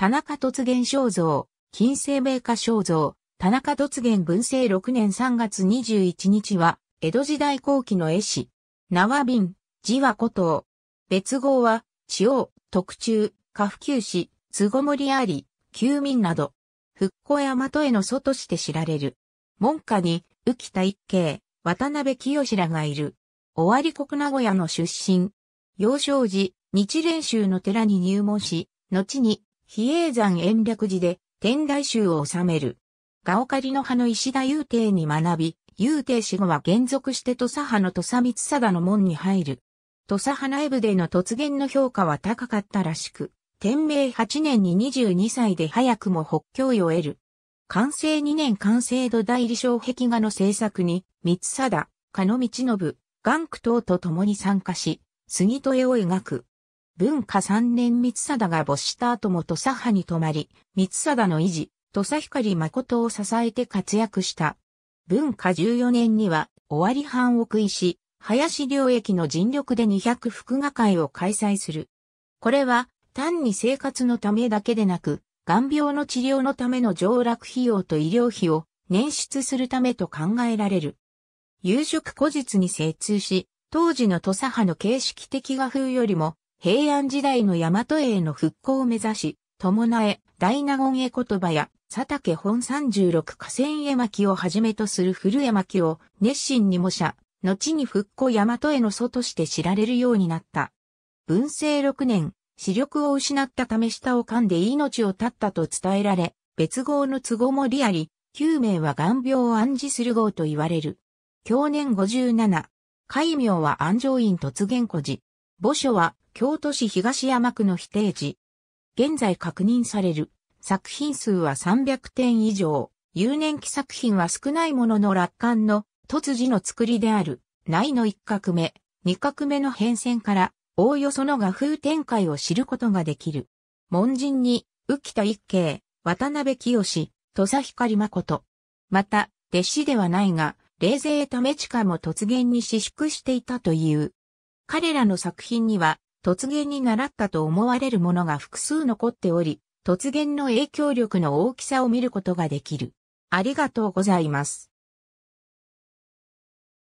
田中突元肖像、金星名化肖像、田中突元文政6年3月21日は、江戸時代後期の絵師。縄瓶、字は古藤。別号は、地王、特注、下府旧市、都合森あり、旧民など、復古大和への祖として知られる。門下に、浮田一慶、渡辺清らがいる。尾張国名古屋の出身。幼少時、日蓮宗の寺に入門し、後に比叡山延暦寺で天台宗を治める。ガオカリの派の石田雄帝に学び、雄帝死後は原俗して土佐派の土佐光貞の門に入る。土佐派内部での突言の評価は高かったらしく、天明8年に22歳で早くも北京を得る。完成2年完成度代理小壁画の制作に、光貞、加野道信、元区等と共に参加し、杉戸絵を描く。文化三年三貞が没した後も土佐派に泊まり、三貞の維持、土佐光誠を支えて活躍した。文化14年には、終わり藩を食いし、林領域の尽力で200副画会を開催する。これは、単に生活のためだけでなく、眼病の治療のための上落費用と医療費を捻出するためと考えられる。夕食古日に精通し、当時の土佐派の形式的画風よりも平安時代の大和英の復興を目指し、伴え、大納言絵言葉や、佐竹本三十六河川絵巻をはじめとする古絵巻を熱心に模写、後に復興大和絵の祖として知られるようになった。文政六年、視力を失ったため下を噛んで命を絶ったと伝えられ、別号の都合も理あり、9名は眼病を暗示する号と言われる。去年五十七、戒名は安城院突元古寺。墓所は京都市東山区の否定時。現在確認される作品数は300点以上。有年期作品は少ないものの楽観の突字の作りである内の1画目、2画目の変遷からおおよその画風展開を知ることができる。門人に、浮田一慶、渡辺清、土佐光誠。また、弟子ではないが、冷静為近も突然に私縮していたという。彼らの作品には、突言に習ったと思われるものが複数残っており、突言の影響力の大きさを見ることができる。ありがとうございます。